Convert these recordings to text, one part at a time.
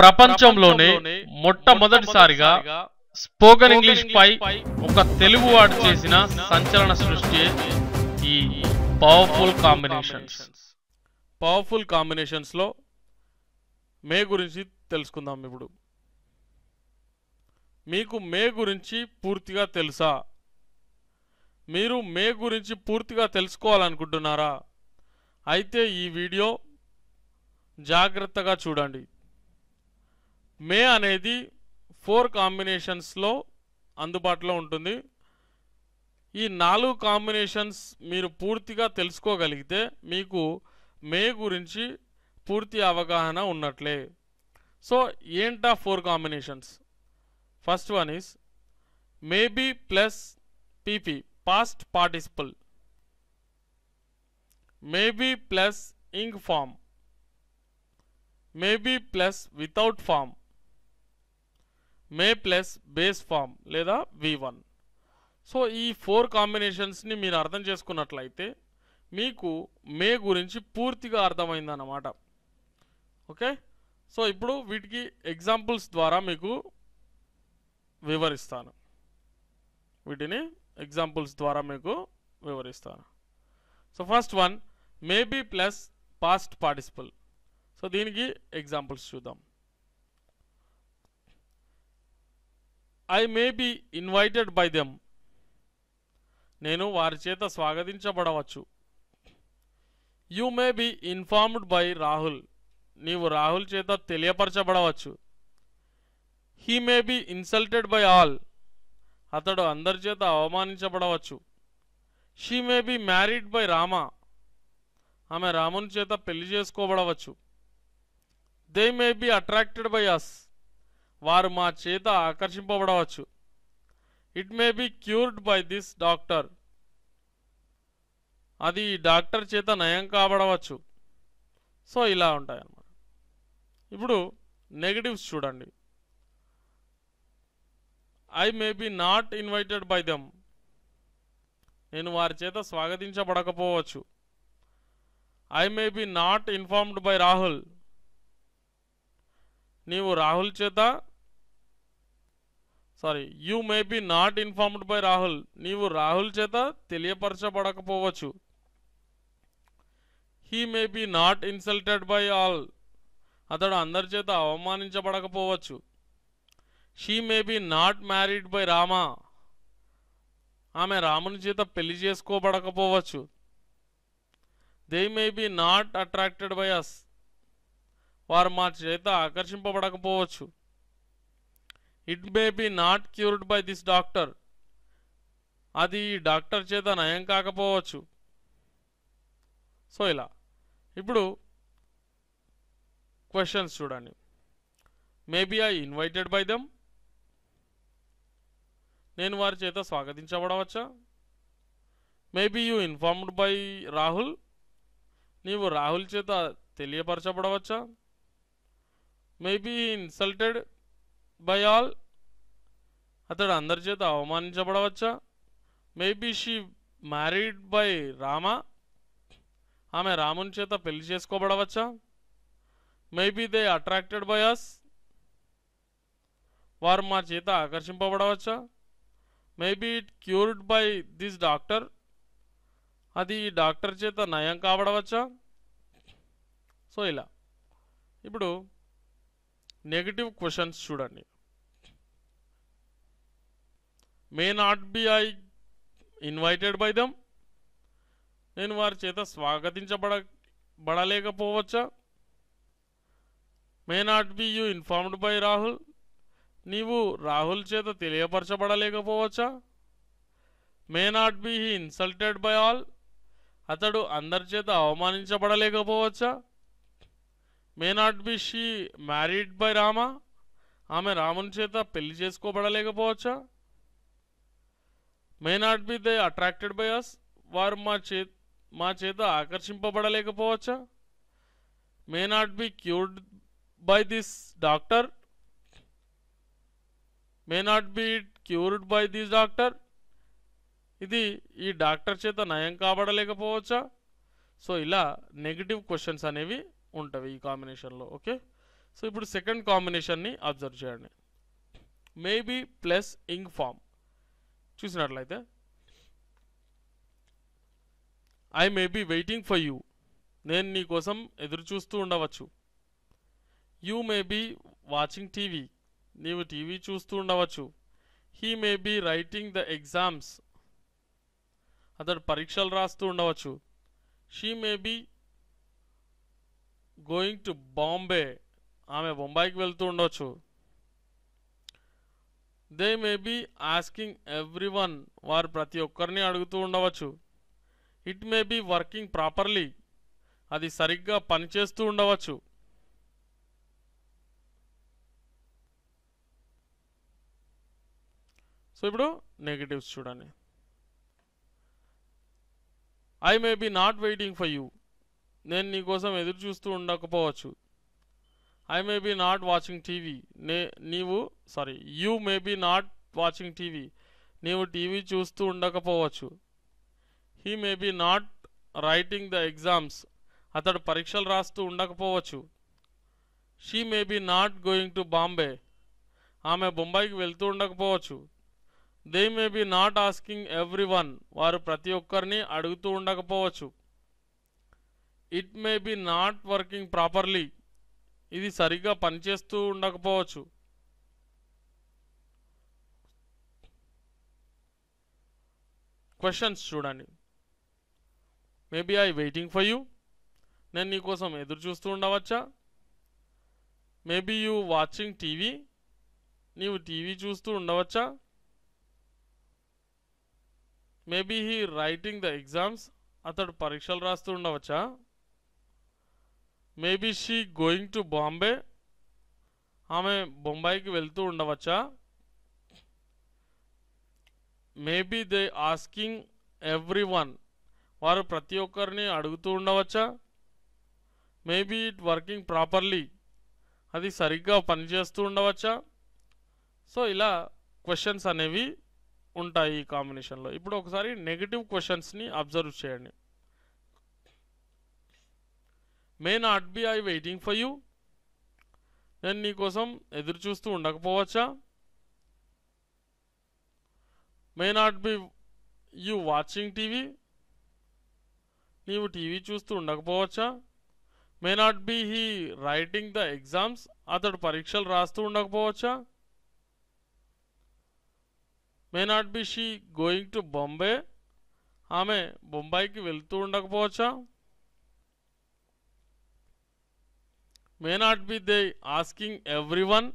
ప్రపంచంలోనే మొట్టమొదటిసారిగా spoken English పై ఒక తెలుగువాడు చేసిన సంచలన సృష్టి ఈ పవర్ఫుల్ కాంబినేషన్స్ పవర్ఫుల్ కాంబినేషన్స్లో మే గురించి తెలుసుకుందాం ఇప్పుడు మీకు మే గురించి పూర్తిగా తెలుసా మీరు మే గురించి పూర్తిగా తెలుసుకోవాలనుకుంటున్నారా అయితే ఈ వీడియో జాగ్రత్తగా చూడండి మే అనేది ఫోర్ కాంబినేషన్స్లో అందుబాటులో ఉంటుంది ఈ నాలుగు కాంబినేషన్స్ మీరు పూర్తిగా తెలుసుకోగలిగితే మీకు మే గురించి పూర్తి అవగాహన ఉన్నట్లే సో ఏంటా four combinations first one is may be plus PP past participle may be plus ing form maybe plus without form may plus base form లేదా వి వన్ సో ఈ ఫోర్ కాంబినేషన్స్ని మీరు అర్థం చేసుకున్నట్లయితే మీకు మే గురించి పూర్తిగా అర్థమైందన్నమాట ఓకే సో ఇప్పుడు వీటికి ఎగ్జాంపుల్స్ ద్వారా మీకు వివరిస్తాను వీటిని ఎగ్జాంపుల్స్ ద్వారా మీకు వివరిస్తాను so first one may be plus past participle so దీనికి ఎగ్జాంపుల్స్ చూద్దాం I may be invited by them నేను వారి చేత స్వాగతించబడవచ్చు you may be informed by Rahul నీవు రాహుల్ చేత తెలియపరచబడవచ్చు he may be insulted by all అతడు అందరి చేత అవమానించబడవచ్చు she may be married by Rama ఆమె రాముని చేత పెళ్లి చేసుకోబడవచ్చు they may be attracted by us వారు మా చేత ఆకర్షింపబడవచ్చు it may be cured by this doctor అది డాక్టర్ చేత నయం కాబడవచ్చు సో ఇలా ఉంటాయి అన్నమాట ఇప్పుడు నెగటివ్స్ చూడండి I may be not invited by them నేను వారి చేత స్వాగతించబడకపోవచ్చు I may be not informed by Rahul నీవు రాహుల్ చేత sorry you may be not informed by Rahul నీవు రాహుల్ చేత తెలియపరచబడకపోవచ్చు he may be not insulted by all అతడు అందరి చేత అవమానించబడకపోవచ్చు she may be not married by Rama ఆమె రాముని చేత పెళ్లి చేసుకోబడకపోవచ్చు they may be not attracted by us వారు మా చేత ఆకర్షింపబడకపోవచ్చు it may be not cured by this doctor అది డాక్టర్ చేత నయం కాకపోవచ్చు సో ఇలా ఇప్పుడు క్వశ్చన్స్ చూడండి may be I invited by them నేను వారి చేత స్వాగతించబడవచ్చా may be you informed by Rahul నీవు రాహుల్ చేత తెలియపరచబడవచ్చా మేబీ ఇన్సల్టెడ్ బై ఆల్ అతడు అందరి చేత అవమానించబడవచ్చా may be she married by Rama ఆమె రాముని చేత పెళ్లి చేసుకోబడవచ్చా may be they attracted by us వారు మా చేత ఆకర్షింపబడవచ్చా may be it cured by this doctor అది ఈ డాక్టర్ చేత నయం కాబడవచ్చా సో ఇలా ఇప్పుడు నెగిటివ్ క్వశ్చన్స్ చూడండి may not be I invited by them నేను వారి చేత స్వాగతించబడ బడలేకపోవచ్చా may not be you informed by Rahul నీవు రాహుల్ చేత తెలియపరచబడలేకపోవచ్చా may not be he insulted by all అతడు అందరి చేత అవమానించబడలేకపోవచ్చా may not be she married by Rama ఆమె రాముని చేత పెళ్లి చేసుకోబడలేకపోవచ్చా may not be they attracted by us వారు మా చే మా చేత ఆకర్షింపబడలేకపోవచ్చా may not be cured by this doctor May not be cured by this doctor ఇది ఈ డాక్టర్ చేత నయం కాబడలేకపోవచ్చా సో ఇలా నెగిటివ్ క్వశ్చన్స్ అనేవి ఉంటవి ఈ కాంబినేషన్లో ఓకే సో ఇప్పుడు సెకండ్ కాంబినేషన్ని అబ్జర్వ్ చేయండి మేబీ ప్లస్ ఇంగ్ ఫామ్ చూసినట్లయితే I may be waiting for you నేను నీ కోసం ఎదురు చూస్తూ ఉండవచ్చు you may be watching TV నీవు టీవీ చూస్తూ ఉండవచ్చు he may be writing the exams అతడు పరీక్షలు రాస్తూ ఉండవచ్చు she may be going to Bombay ఆమె బొంబాయికి వెళ్తూ ఉండొచ్చు they may be asking everyone వారు ప్రతి ఒక్కరిని అడుగుతూ ఉండవచ్చు it may be working properly అది సరిగ్గా పనిచేస్తూ ఉండవచ్చు సో ఇప్పుడు నెగిటివ్స్ చూడండి I may be not waiting for you నేను నీకోసం ఎదురు చూస్తూ ఉండకపోవచ్చు I may be not watching TV నే నీవు sorry you may be not watching TV నీవు టీవీ చూస్తూ ఉండకపోవచ్చు he may be not writing the exams అతడు పరీక్షలు రాస్తూ ఉండకపోవచ్చు she may be not going to Bombay ఆమె బొంబాయికి వెళ్తూ ఉండకపోవచ్చు they may be not asking everyone వారు ప్రతి ఒక్కరిని అడుగుతూ ఉండకపోవచ్చు it may be not working properly ఇది సరిగ్గా పనిచేస్తూ ఉండకపోవచ్చు క్వశ్చన్స్ చూడండి may be I waiting for you నేను నీకోసం ఎదురు చూస్తూ ఉండవచ్చా మేబీ యూ వాచింగ్ టీవీ నీవు టీవీ చూస్తూ ఉండవచ్చా may be he writing the exams అతడు పరీక్షలు రాస్తూ ఉండవచ్చా may be she going to Bombay ఆమె బొంబాయికి వెళ్తూ ఉండవచ్చా may be they asking everyone వారు ప్రతి ఒక్కరిని అడుగుతూ ఉండవచ్చా మేబీ ఇట్ వర్కింగ్ ప్రాపర్లీ అది సరిగ్గా పనిచేస్తూ ఉండవచ్చా సో ఇలా క్వశ్చన్స్ అనేవి ఉంటాయి ఈ కాంబినేషన్లో ఇప్పుడు ఒకసారి నెగిటివ్ క్వశ్చన్స్ని అబ్జర్వ్ చేయండి మెయిన్ ఆర్బీఐ వెయిటింగ్ ఫర్ యూ నేను నీకోసం ఎదురు చూస్తూ ఉండకపోవచ్చా may not be you watching TV నీవు టీవీ చూస్తూ ఉండకపోవచ్చా may not be he writing the exams అతడు పరీక్షలు రాస్తూ ఉండకపోవచ్చా may not be she going to Bombay ఆమె బొంబాయికి వెళ్తూ ఉండకపోవచ్చా may not be they asking one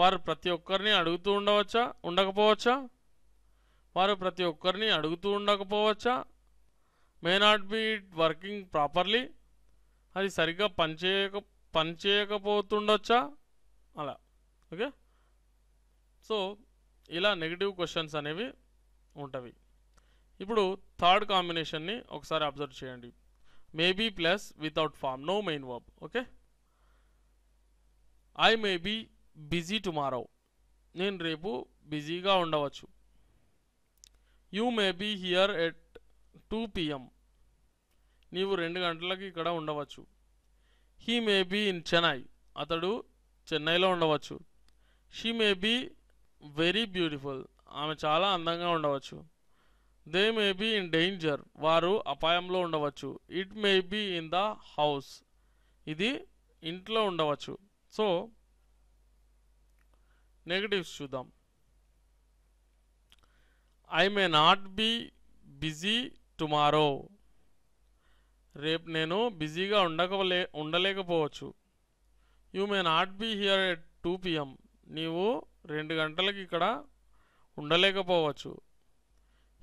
వారు ప్రతి ఒక్కరిని అడుగుతూ ఉండవచ్చా ఉండకపోవచ్చా వారు ప్రతి ఒక్కరిని అడుగుతూ ఉండకపోవచ్చా may not be working properly అది సరిగ్గా పనిచేయక పనిచేయకపోతుండొచ్చా అలా ఓకే సో ఇలా నెగిటివ్ క్వశ్చన్స్ అనేవి ఉంటవి ఇప్పుడు థర్డ్ కాంబినేషన్ని ఒకసారి అబ్జర్వ్ చేయండి maybe plus without form no main verb okay I may be busy tomorrow నేను రేపు బిజీగా ఉండవచ్చు you may be here at two PM నీవు రెండు గంటలకి ఇక్కడ ఉండవచ్చు he may be in Chennai అతడు చెన్నైలో ఉండవచ్చు she may be very beautiful ఆమె చాలా అందంగా ఉండవచ్చు they may be in danger వారు అపాయంలో ఉండవచ్చు it may be in the house ఇది ఇంట్లో ఉండవచ్చు సో నెగటివ్స్ చూద్దాం I may not be busy tomorrow రేపు నేను బిజీగా ఉండకలే ఉండలేకపోవచ్చు you may not be here at two PM నీవు రెండు గంటలకు ఇక్కడ ఉండలేకపోవచ్చు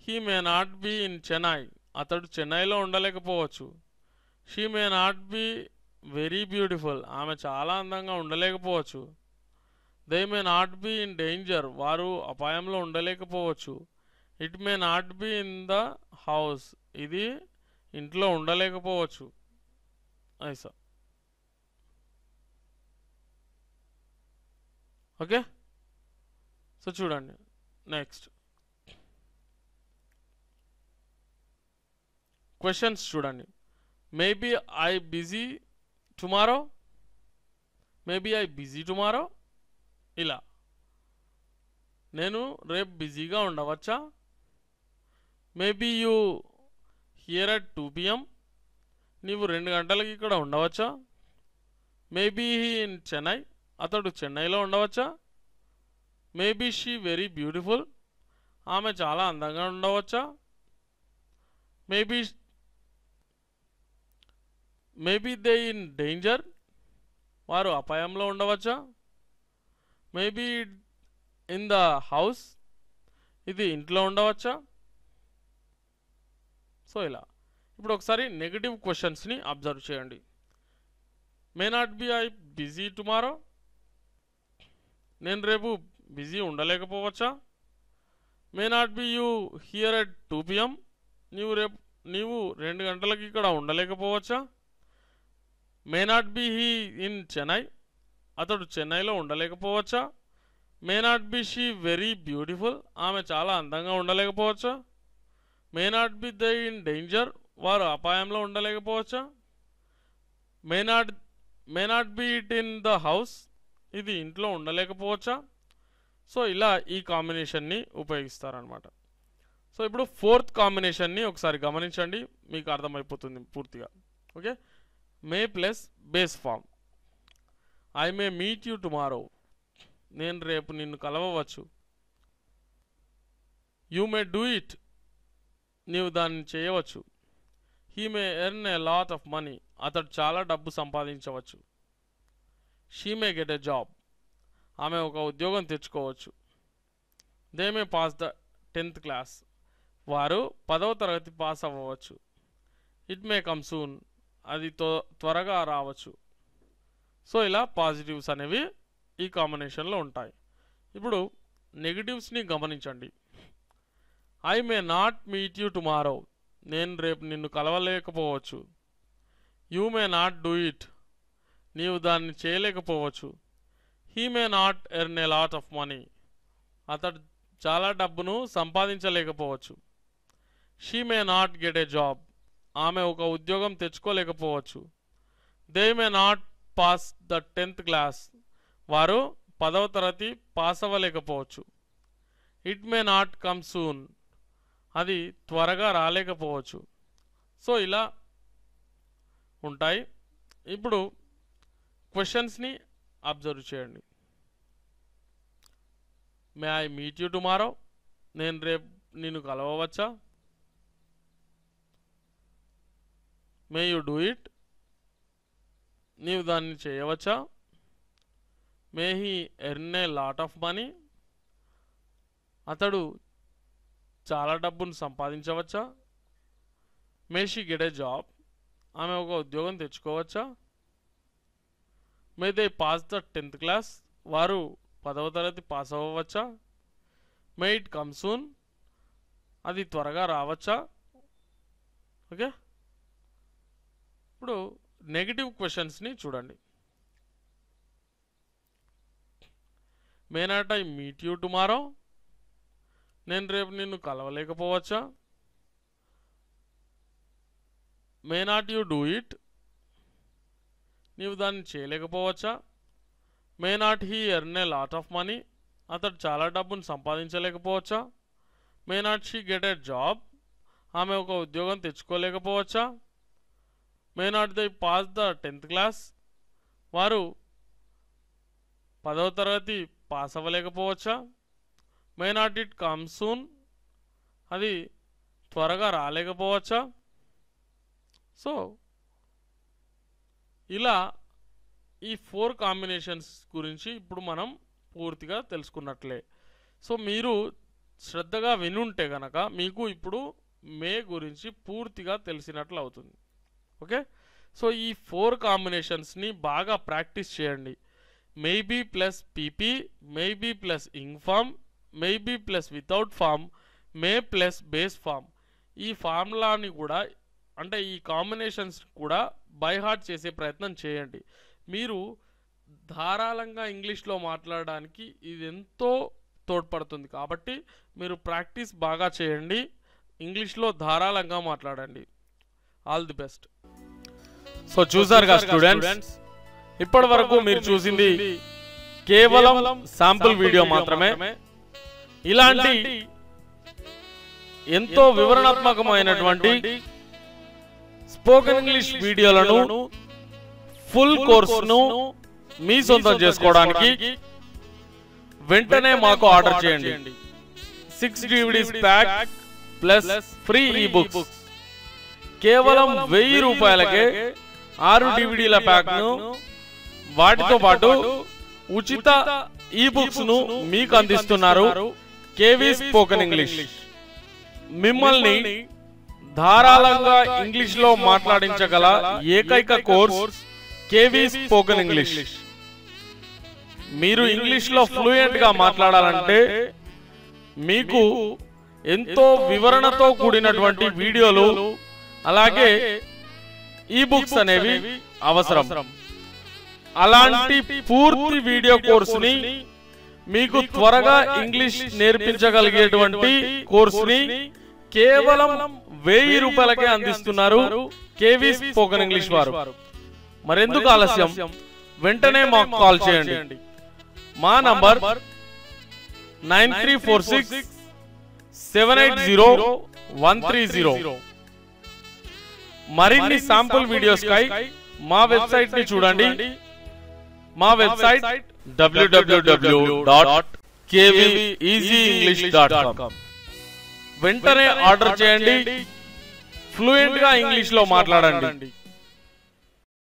he may not be in Chennai అతడు చెన్నైలో ఉండలేకపోవచ్చు she may not be very beautiful ఆమె చాలా అందంగా ఉండలేకపోవచ్చు they may not be in danger వారు అపాయంలో ఉండలేకపోవచ్చు it may not be in the house ఇది ఇంట్లో ఉండలేకపోవచ్చు ఐసా ఓకే సో చూడండి నెక్స్ట్ క్వశ్చన్స్ చూడండి may be I busy tomorrow may be I busy tomorrow ఇలా నేను రేపు బిజీగా ఉండవచ్చా may be you here at two PM నీవు రెండు గంటలకి ఇక్కడ ఉండవచ్చా మేబీ హీ ఇన్ చెన్నై అతడు చెన్నైలో ఉండవచ్చా మేబీ షీ వెరీ బ్యూటిఫుల్ ఆమె చాలా అందంగా ఉండవచ్చా may be may be they in danger వారు అపాయంలో ఉండవచ్చా మేబీ ఇన్ ద హౌస్ ఇది ఇంట్లో ఉండవచ్చా సో ఇలా ఇప్పుడు ఒకసారి నెగిటివ్ క్వశ్చన్స్ని అబ్జర్వ్ చేయండి may not be I busy tomorrow నేను రేపు బిజీ ఉండలేకపోవచ్చా may not be you here at two PM నీవు రేపు నీవు రెండు గంటలకి ఇక్కడ ఉండలేకపోవచ్చా may not be he in Chennai అతడు చెన్నైలో ఉండలేకపోవచ్చా may not be she very beautiful ఆమె చాలా అందంగా ఉండలేకపోవచ్చా may not be they in danger వారు అపాయంలో ఉండలేకపోవచ్చా may not may not be it in the house ఇది ఇంట్లో ఉండలేకపోవచ్చా సో ఇలా ఈ కాంబినేషన్ని ఉపయోగిస్తారనమాట సో ఇప్పుడు ఫోర్త్ కాంబినేషన్ని ఒకసారి గమనించండి మీకు అర్థమైపోతుంది పూర్తిగా okay may plus base form I may meet you tomorrow నేను రేపు నిన్ను కలవవచ్చు యూ మే డూ ఇట్ నీవు దాన్ని చేయవచ్చు he may earn a lot of money అతడు చాలా డబ్బు సంపాదించవచ్చు she may get a job ఆమె ఒక ఉద్యోగం తెచ్చుకోవచ్చు they may pass the tenth class వారు పదవ తరగతి పాస్ అవ్వవచ్చు ఇట్ మే కమ్ సూన్ అది త్వరగా రావచ్చు సో ఇలా పాజిటివ్స్ అనేవి ఈ కాంబినేషన్లో ఉంటాయి ఇప్పుడు నెగిటివ్స్ని గమనించండి I may not meet you tomorrow నేను రేపు నిన్ను కలవలేకపోవచ్చు you may not do it నీవు దాన్ని చేయలేకపోవచ్చు he may not earn a lot of money అతడు చాలా డబ్బును సంపాదించలేకపోవచ్చు she may not get a job ఆమె ఒక ఉద్యోగం తెచ్చుకోలేకపోవచ్చు they may not pass the tenth class వారు పదవ తరగతి పాస్ అవ్వలేకపోవచ్చు it may not come soon అది త్వరగా రాలేకపోవచ్చు సో ఇలా ఉంటాయి ఇప్పుడు క్వశ్చన్స్ని అబ్జర్వ్ చేయండి may I meet you tomorrow నేను రేపు నిన్ను కలవవచ్చా మే యూ డూ ఇట్ నీవు దాన్ని చేయవచ్చా may he earn a lot of money అతడు చాలా డబ్బును సంపాదించవచ్చా may she get a job ఆమె ఒక ఉద్యోగం తెచ్చుకోవచ్చా may they pass the tenth class వారు పదవ తరగతి పాస్ అవ్వవచ్చా మే ఇట్ కమ్ సూన్ అది త్వరగా రావచ్చా ఓకే ఇప్పుడు నెగిటివ్ క్వశ్చన్స్ని చూడండి may not I meet you tomorrow నేను రేపు నిన్ను కలవలేకపోవచ్చా may not you do it నీవు దాన్ని చేయలేకపోవచ్చా may not he earn a lot of money అతడు చాలా డబ్బును సంపాదించలేకపోవచ్చా may not she get a job ఆమె ఒక ఉద్యోగం తెచ్చుకోలేకపోవచ్చా may not they pass the tenth class వారు పదవ తరగతి పాస్ అవ్వలేకపోవచ్చా may not it come soon అది త్వరగా రాలేకపోవచ్చా సో ఇలా ఈ ఫోర్ కాంబినేషన్స్ గురించి ఇప్పుడు మనం పూర్తిగా తెలుసుకున్నట్లే సో మీరు శ్రద్ధగా వినుంటే గనక మీకు ఇప్పుడు మే గురించి పూర్తిగా తెలిసినట్లు అవుతుంది ఓకే సో ఈ ఫోర్ కాంబినేషన్స్ని బాగా ప్రాక్టీస్ చేయండి maybe plus PP maybe plus ing form maybe plus without form may plus base form ఈ ఫార్ములాని కూడా అంటే ఈ కాంబినేషన్స్ కూడా బైహార్ట్ చేసే ప్రయత్నం చేయండి మీరు ధారాళంగా ఇంగ్లీష్లో మాట్లాడడానికి ఇది ఎంతో తోడ్పడుతుంది కాబట్టి మీరు ప్రాక్టీస్ బాగా చేయండి ఇంగ్లీష్లో ధారాళంగా మాట్లాడండి ఆల్ ది బెస్ట్ సో కదా స్టూడెంట్స్ ఇప్పటి వరకు మీరు చూసింది కేవలం శాంపుల్ వీడియో మాత్రమే ఇలాంటి ఎంతో వివరణాత్మకమైనటువంటి స్పోకెన్ ఇంగ్లీష్ వీడియోలను ఫుల్ కోర్సును మీ సొంతం చేసుకోవడానికి వెంటనే మాకు ఆర్డర్ చేయండి six DVDs pack plus free ebook కేవలం వెయ్యి రూపాయలకే ఆరు డివిడీల ప్యాక్ను వాటితో పాటు ఉచిత ఈ బుక్స్ ను మీకు అందిస్తున్నారు కేవీ స్పోకెన్ ఇంగ్లీష్ మిమ్మల్ని ధారాళంగా ఇంగ్లీష్ లో మాట్లాడించగల ఏకైక కోర్స్ కేవీ స్పోకెన్ ఇంగ్లీష్ మీరు ఇంగ్లీష్ లో ఫ్లూయెంట్ గా మాట్లాడాలంటే మీకు ఎంతో వివరణతో కూడినటువంటి వీడియోలు అలాగే ఈ బుక్స్ అనేవి అవసరం అలాంటి పూర్తి వీడియో కోర్సుని మీకు త్వరగా ఇంగ్లీష్ నేర్పించగలిగేటువంటి కోర్సుని కేవలం వెయ్యి రూపాయలకే అందిస్తున్నారు కేవీ స్పోకన్ ఇంగ్లీష్ వారు మరెందుకు ఆలస్యం వెంటనే మాకు కాల్ చేయండి మా number nine three four six seven eight zero one three zero మరిన్ని శాంపుల్ వీడియోస్ కై మా వెబ్సైట్ ని చూడండి మా వెబ్సైట్ డబ్ల్యూడబ్ల్యూడబ్ల్యూ ఇంగ్లీష్ వెంటనే ఆర్డర్ చేయండి ఫ్లూయెంట్ గా ఇంగ్లీష్ లో మాట్లాడండి